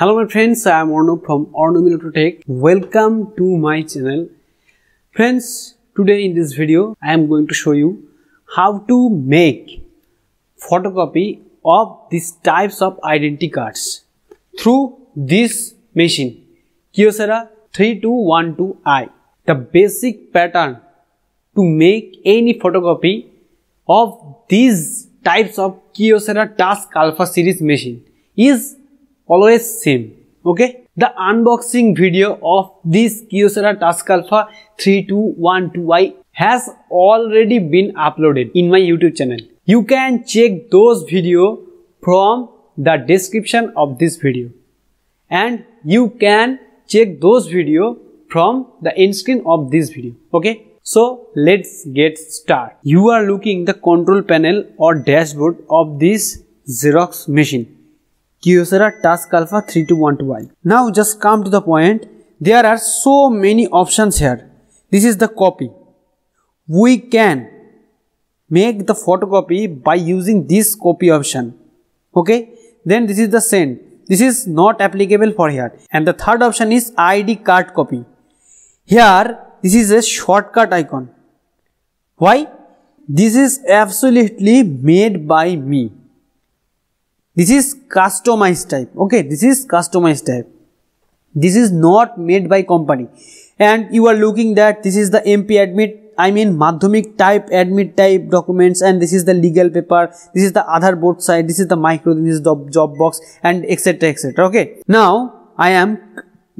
Hello my friends, I am Arno from Arnab Tech. Welcome to my channel. Friends, today in this video, I am going to show you how to make photocopy of these types of identity cards through this machine Kyocera 3212i. The basic pattern to make any photocopy of these types of Kyocera Task Alpha series machine is always same okay the unboxing video of this kyocera task alpha 3212i has already been uploaded in my youtube channel you can check those video from the description of this video and you can check those video from the end screen of this video okay so let's get start. you are looking the control panel or dashboard of this xerox machine Kyocera task alpha 3 to 1 to y. Now just come to the point. There are so many options here. This is the copy. We can make the photocopy by using this copy option. Okay. Then this is the send. This is not applicable for here. And the third option is ID card copy. Here this is a shortcut icon. Why? This is absolutely made by me this is customized type okay this is customized type this is not made by company and you are looking that this is the mp admit I mean Madhyamik type, admit type documents and this is the legal paper, this is the other board side, this is the micro, this is the job box and etc etc okay. Now I am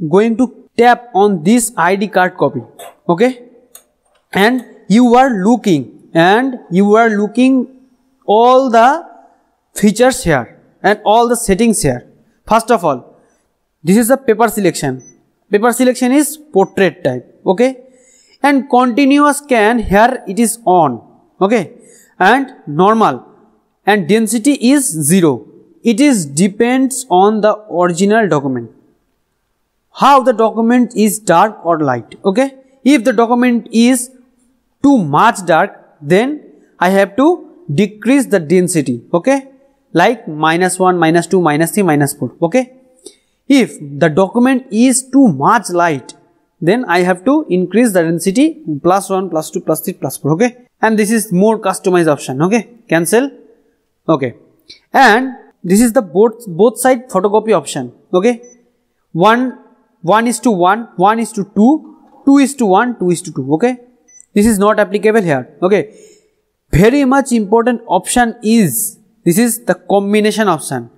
going to tap on this ID card copy okay and you are looking and you are looking all the features here and all the settings here. First of all, this is the paper selection. Paper selection is portrait type, okay? And continuous scan here it is on, okay? And normal and density is 0. It is depends on the original document. How the document is dark or light, okay? If the document is too much dark, then I have to decrease the density, okay? like minus 1, minus 2, minus 3, minus 4. Okay. If the document is too much light, then I have to increase the density plus 1, plus 2, plus 3, plus 4. Okay. And this is more customized option. Okay. Cancel. Okay. And this is the both, both side photocopy option. Okay. 1, 1 is to 1, 1 is to 2, 2 is to 1, 2 is to 2. Okay. This is not applicable here. Okay. Very much important option is this is the combination option.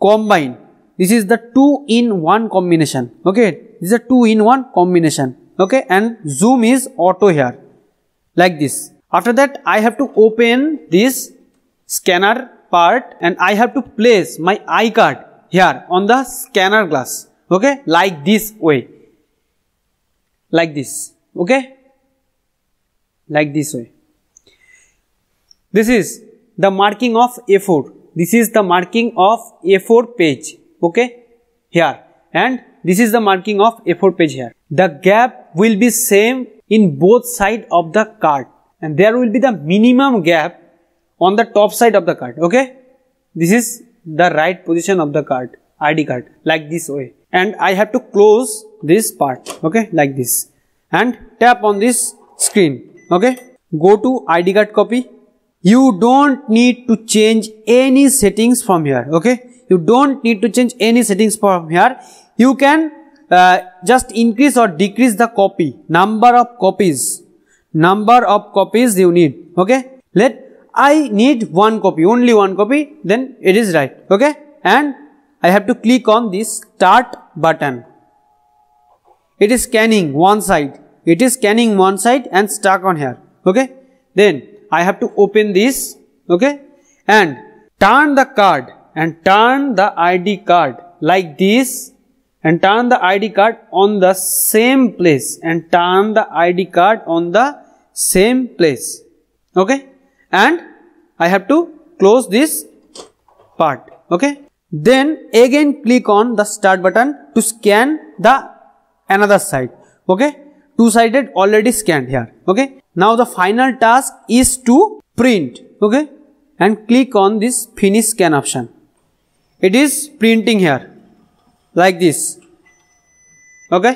Combine. This is the 2 in 1 combination. Okay. This is a 2 in 1 combination. Okay. And zoom is auto here. Like this. After that, I have to open this scanner part and I have to place my iCard card here on the scanner glass. Okay. Like this way. Like this. Okay. Like this way. This is the marking of A4. This is the marking of A4 page, okay, here. And this is the marking of A4 page here. The gap will be same in both side of the card. And there will be the minimum gap on the top side of the card, okay. This is the right position of the card, ID card, like this way. And I have to close this part, okay, like this. And tap on this screen, okay. Go to ID card copy you don't need to change any settings from here okay you don't need to change any settings from here you can uh, just increase or decrease the copy number of copies number of copies you need okay let i need one copy only one copy then it is right okay and i have to click on this start button it is scanning one side it is scanning one side and stuck on here okay then I have to open this okay and turn the card and turn the ID card like this and turn the ID card on the same place and turn the ID card on the same place okay and I have to close this part okay then again click on the start button to scan the another side okay two sided already scanned here okay now the final task is to print okay and click on this finish scan option it is printing here like this okay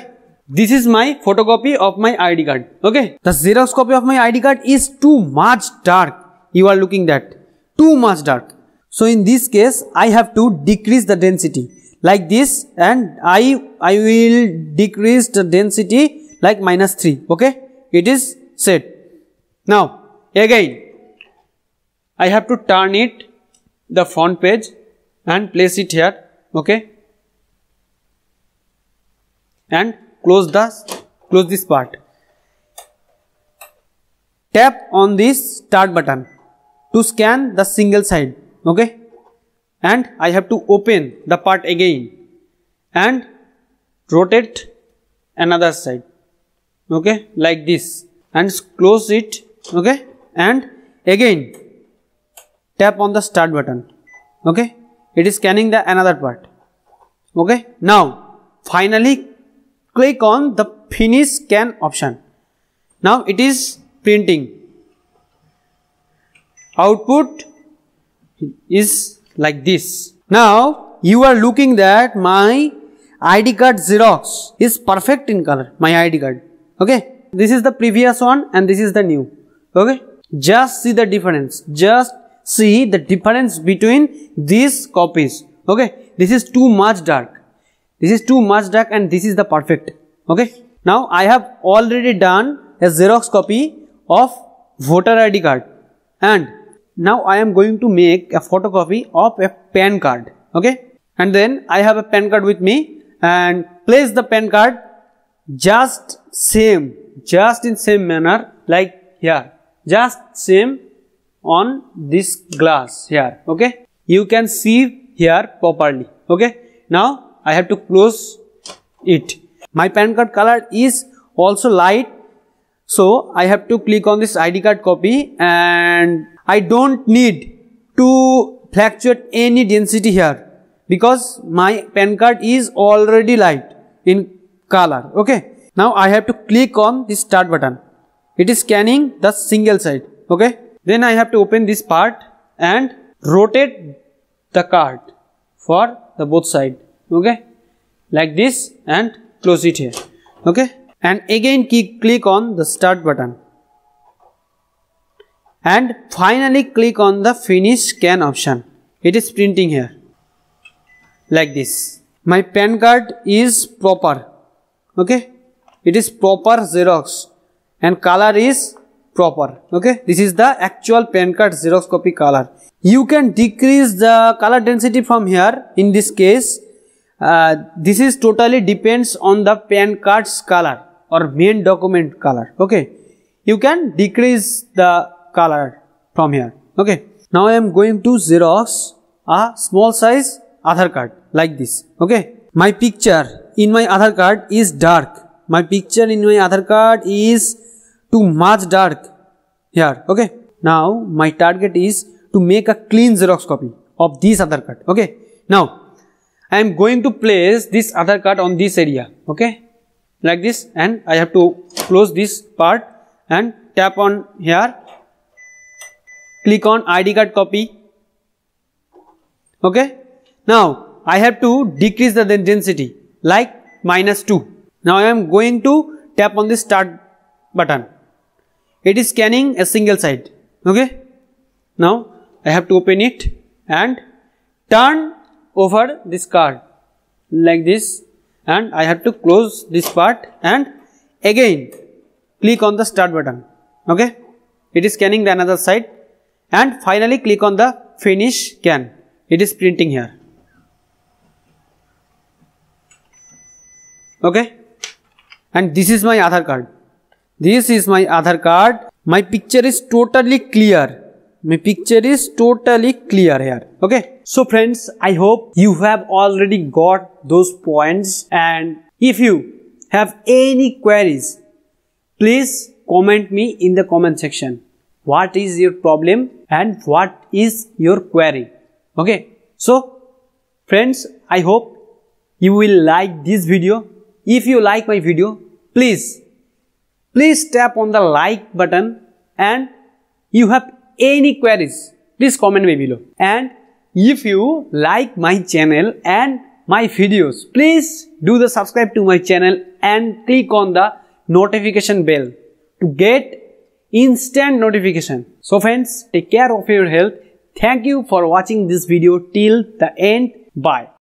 this is my photocopy of my id card okay the xerox copy of my id card is too much dark you are looking that too much dark so in this case i have to decrease the density like this and i i will decrease the density like minus 3. Okay, it is set. Now, again, I have to turn it the front page and place it here. Okay, and close the close this part. Tap on this start button to scan the single side. Okay, and I have to open the part again and rotate another side okay like this and close it okay and again tap on the start button okay it is scanning the another part okay now finally click on the finish scan option now it is printing output is like this now you are looking that my id card xerox is perfect in color my id card okay this is the previous one and this is the new okay just see the difference just see the difference between these copies okay this is too much dark this is too much dark and this is the perfect okay now i have already done a xerox copy of voter id card and now i am going to make a photocopy of a pan card okay and then i have a pan card with me and place the pan card just same just in same manner like here just same on this glass here okay you can see here properly okay now i have to close it my pan card color is also light so i have to click on this id card copy and i don't need to fluctuate any density here because my pan card is already light in color okay now I have to click on the start button it is scanning the single side okay then I have to open this part and rotate the card for the both side okay like this and close it here okay and again click on the start button and finally click on the finish scan option it is printing here like this my pen card is proper okay it is proper xerox and color is proper okay this is the actual pen card xerox copy color you can decrease the color density from here in this case uh, this is totally depends on the pen card's color or main document color okay you can decrease the color from here okay now i am going to xerox a small size other card like this okay my picture in my other card is dark. My picture in my other card is too much dark here. Okay. Now my target is to make a clean Xerox copy of this other card. Okay. Now I am going to place this other card on this area. Okay. Like this and I have to close this part and tap on here. Click on ID card copy. Okay. Now I have to decrease the density like minus 2. Now I am going to tap on the start button. It is scanning a single side. Okay. Now I have to open it and turn over this card like this and I have to close this part and again click on the start button. Okay. It is scanning the another side and finally click on the finish scan. It is printing here. okay and this is my Aadhar card this is my Aadhar card my picture is totally clear my picture is totally clear here okay so friends I hope you have already got those points and if you have any queries please comment me in the comment section what is your problem and what is your query okay so friends I hope you will like this video if you like my video, please, please tap on the like button and you have any queries, please comment me below. And if you like my channel and my videos, please do the subscribe to my channel and click on the notification bell to get instant notification. So friends, take care of your health. Thank you for watching this video till the end. Bye.